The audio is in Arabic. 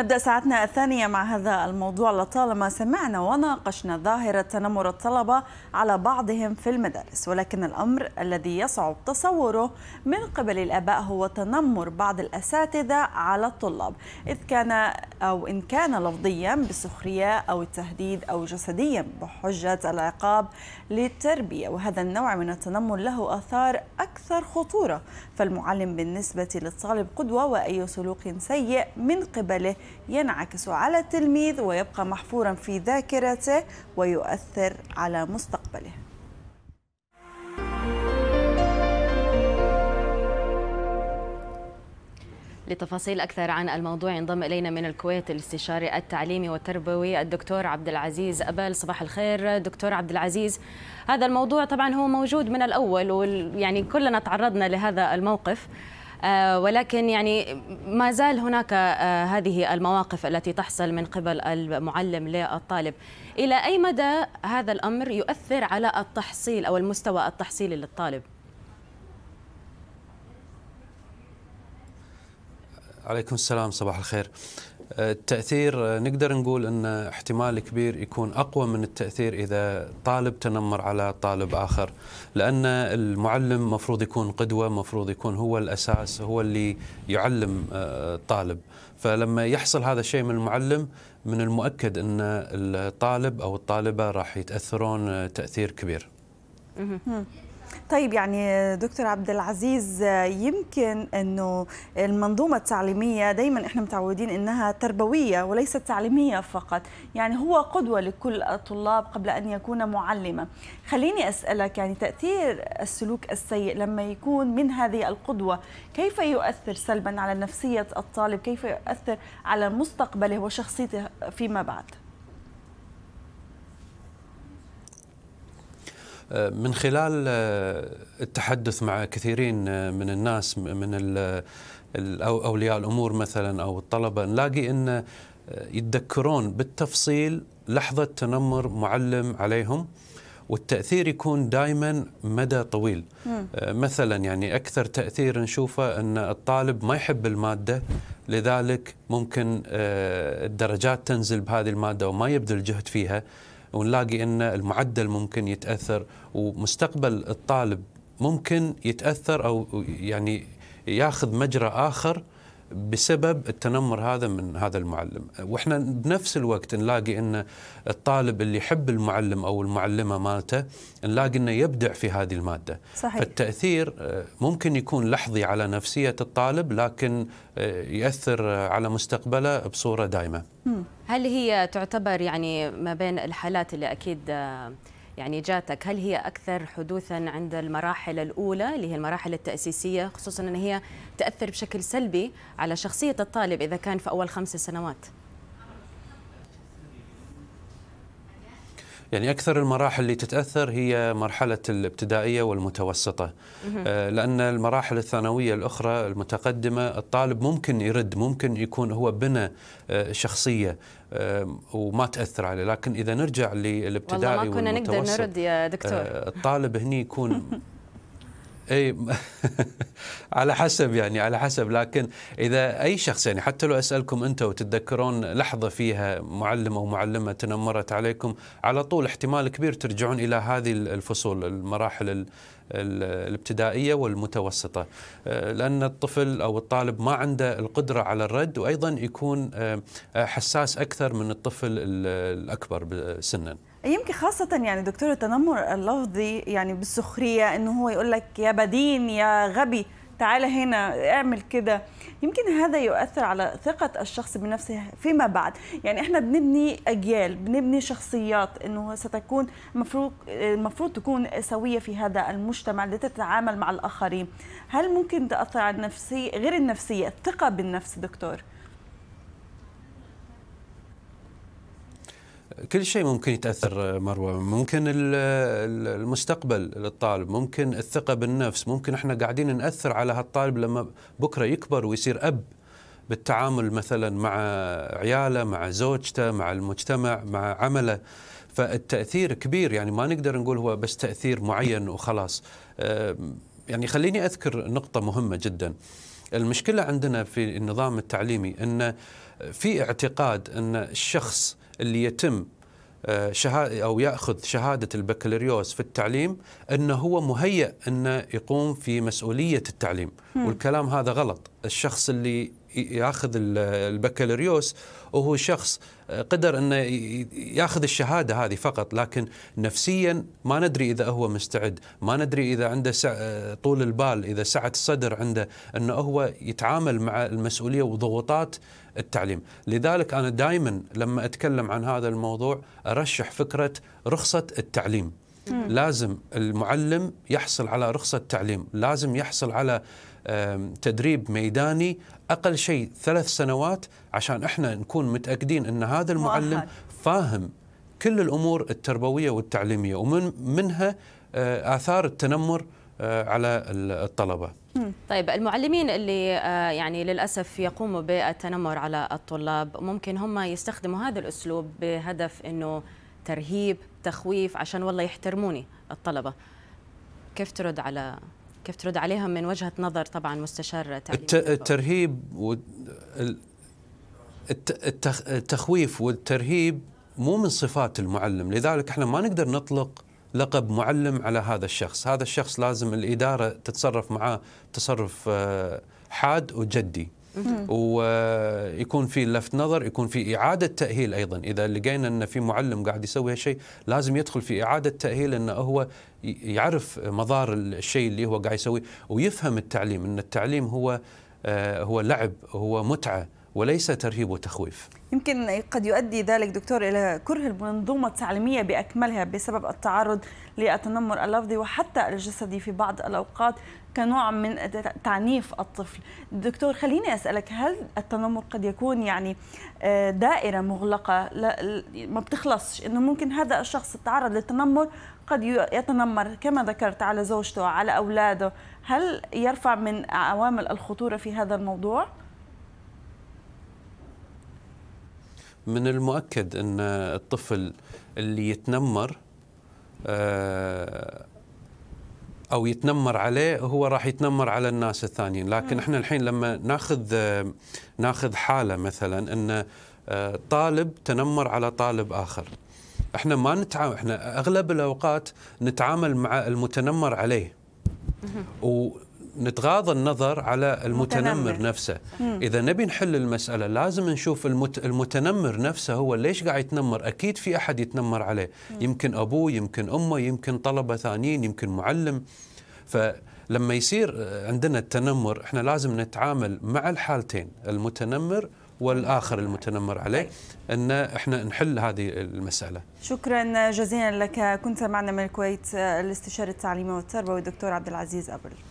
نبدأ ساعتنا الثانية مع هذا الموضوع لطالما سمعنا وناقشنا ظاهرة تنمر الطلبة على بعضهم في المدارس ولكن الأمر الذي يصعب تصوره من قبل الآباء هو تنمر بعض الأساتذة على الطلاب إذ كان أو إن كان لفظيا بالسخرية أو التهديد أو جسديا بحجة العقاب للتربية وهذا النوع من التنمر له آثار أكثر خطورة فالمعلم بالنسبة للطالب قدوة وأي سلوك سيء من قبله ينعكس على التلميذ ويبقى محفورا في ذاكرته ويؤثر على مستقبله لتفاصيل أكثر عن الموضوع ينضم إلينا من الكويت الاستشاري التعليمي والتربوي الدكتور عبد العزيز أبل صباح الخير دكتور عبد العزيز هذا الموضوع طبعا هو موجود من الأول ويعني كلنا تعرضنا لهذا الموقف آه، ولكن يعني ما زال هناك آه، هذه المواقف التي تحصل من قبل المعلم للطالب إلى أي مدى هذا الأمر يؤثر على التحصيل أو المستوى التحصيلي للطالب؟ عليكم السلام صباح الخير التاثير نقدر نقول ان احتمال كبير يكون اقوى من التاثير اذا طالب تنمر على طالب اخر لان المعلم مفروض يكون قدوه مفروض يكون هو الاساس هو اللي يعلم الطالب آه، فلما يحصل هذا الشيء من المعلم من المؤكد ان الطالب او الطالبه راح يتاثرون آه، تاثير كبير طيب يعني دكتور عبد العزيز يمكن انه المنظومه التعليميه دائما احنا متعودين انها تربويه وليست تعليميه فقط، يعني هو قدوه لكل الطلاب قبل ان يكون معلما. خليني اسالك يعني تاثير السلوك السيء لما يكون من هذه القدوه، كيف يؤثر سلبا على نفسيه الطالب؟ كيف يؤثر على مستقبله وشخصيته فيما بعد؟ من خلال آه، التحدث مع كثيرين آه، من الناس من اولياء الامور مثلا او الطلبه نلاقي ان آه، يتذكرون بالتفصيل لحظه تنمر معلم عليهم والتاثير يكون دائما مدى طويل مثلا يعني اكثر تاثير نشوفه ان الطالب ما يحب الماده لذلك ممكن الدرجات تنزل بهذه الماده وما يبذل جهد فيها ونلاقي ان المعدل ممكن يتاثر ومستقبل الطالب ممكن يتاثر او يعني ياخذ مجرى اخر بسبب التنمر هذا من هذا المعلم واحنا بنفس الوقت نلاقي ان الطالب اللي يحب المعلم او المعلمه مالته نلاقي انه يبدع في هذه الماده صحيح. فالتاثير آه، ممكن يكون لحظي على نفسيه الطالب لكن آه، ياثر على مستقبله بصوره دائمه هل هي تعتبر يعني ما بين الحالات اللي اكيد آه، يعني جاتك هل هي أكثر حدوثا عند المراحل الأولى اللي هي المراحل التأسيسية خصوصا أن هي تأثر بشكل سلبي على شخصية الطالب إذا كان في أول خمس سنوات يعني أكثر المراحل اللي تتأثر هي مرحلة الابتدائية والمتوسطة آه، لأن المراحل الثانوية الأخرى المتقدمة الطالب ممكن يرد ممكن يكون هو بنى آه، شخصية آه، وما تاثر عليه لكن اذا نرجع للابتدائي والله ما كنا نقدر نرد يا دكتور الطالب هني يكون اي على حسب يعني على حسب لكن اذا اي شخص يعني حتى لو اسالكم انتم وتتذكرون لحظه فيها معلمه تنمرت عليكم على طول احتمال كبير ترجعون الى هذه الفصول المراحل الابتدائيه والمتوسطه آه، لان الطفل او الطالب ما عنده القدره على الرد وايضا يكون آه، حساس اكثر من الطفل الاكبر سنا. يمكن خاصة يعني دكتور التنمر اللفظي يعني بالسخرية إن هو يقول لك يا بدين يا غبي تعال هنا اعمل كده يمكن هذا يؤثر على ثقة الشخص بنفسه فيما بعد يعني احنا بنبني أجيال بنبني شخصيات انه ستكون المفروض المفروض تكون سوية في هذا المجتمع لتتعامل مع الآخرين هل ممكن تأثر على النفسية غير النفسية الثقة بالنفس دكتور؟ كل شيء ممكن يتاثر مروه ممكن المستقبل للطالب ممكن الثقه بالنفس ممكن احنا قاعدين ناثر على هالطالب لما بكره يكبر ويصير اب بالتعامل مثلا مع عياله مع زوجته مع المجتمع مع عمله فالتاثير كبير يعني ما نقدر نقول هو بس تاثير معين وخلاص آه، يعني خليني اذكر نقطه مهمه جدا المشكله عندنا في النظام التعليمي ان في اعتقاد ان الشخص اللي يتم آه، شهادة أو يأخذ شهادة البكالوريوس في التعليم أنه هو مهيئ أنه يقوم في مسؤولية التعليم والكلام هذا غلط الشخص اللي ياخذ البكالوريوس وهو شخص آه، قدر انه ياخذ الشهاده هذه فقط لكن نفسيا ما ندري اذا هو مستعد، ما ندري اذا عنده آه، طول البال، اذا سعه الصدر عنده انه هو يتعامل مع المسؤوليه وضغوطات التعليم، لذلك انا دائما لما اتكلم عن هذا الموضوع ارشح فكره رخصه التعليم. لازم المعلم يحصل على رخصة تعليم لازم يحصل على تدريب ميداني اقل شيء ثلاث سنوات عشان احنا نكون متاكدين ان هذا المعلم فاهم كل الامور التربويه والتعليميه ومن منها آه، اثار التنمر آه، على الطلبه. طيب المعلمين اللي آه، يعني للاسف يقوموا بالتنمر على الطلاب ممكن هم يستخدموا هذا الاسلوب بهدف انه ترهيب تخويف عشان والله يحترموني الطلبه. كيف ترد على كيف ترد عليهم من وجهه نظر طبعا مستشار تعليم الت... الترهيب والتخويف والترهيب مو من صفات المعلم لذلك احنا ما نقدر نطلق لقب معلم على هذا الشخص هذا الشخص لازم الإدارة تتصرف معه تصرف آه، حاد وجدي ويكون في لفت نظر يكون في اعاده تاهيل ايضا اذا لقينا ان في معلم قاعد يسوي هالشيء لازم يدخل في اعاده تاهيل انه هو يعرف مضار الشيء اللي هو قاعد يسويه ويفهم التعليم ان التعليم هو آه، هو لعب هو متعه وليس ترهيب وتخويف يمكن قد يؤدي ذلك دكتور إلى كره المنظومة التعليمية بأكملها بسبب التعرض للتنمر اللفظي وحتى الجسدي في بعض الأوقات كنوع من تعنيف الطفل دكتور خليني أسألك هل التنمر قد يكون يعني آه، دائرة مغلقة ما بتخلصش أنه ممكن هذا الشخص تعرض للتنمر قد يتنمر كما ذكرت على زوجته على أولاده هل يرفع من عوامل الخطورة في هذا الموضوع؟ من المؤكد أن الطفل اللي يتنمر آه، أو يتنمر عليه هو راح يتنمر على الناس الثانيين لكن احنا الحين لما ناخذ آه، ناخذ حالة مثلا أن آه، طالب تنمر على طالب آخر احنا ما نتعامل احنا اغلب الاوقات نتعامل مع المتنمر عليه نتغاضى النظر على المتنمر نفسه إذا نبي نحل المسألة لازم نشوف المت... المتنمر نفسه هو ليش قاعد يتنمر أكيد في أحد يتنمر عليه يمكن أبوه يمكن أمه يمكن طلبة ثانيين يمكن معلم فلما يصير عندنا التنمر احنا لازم نتعامل مع الحالتين المتنمر والاخر المتنمر عليه ان احنا نحل هذه المساله. شكرا جزيلا لك كنت معنا من الكويت الاستشاري التعليمي والتربوي الدكتور عبد العزيز ابل.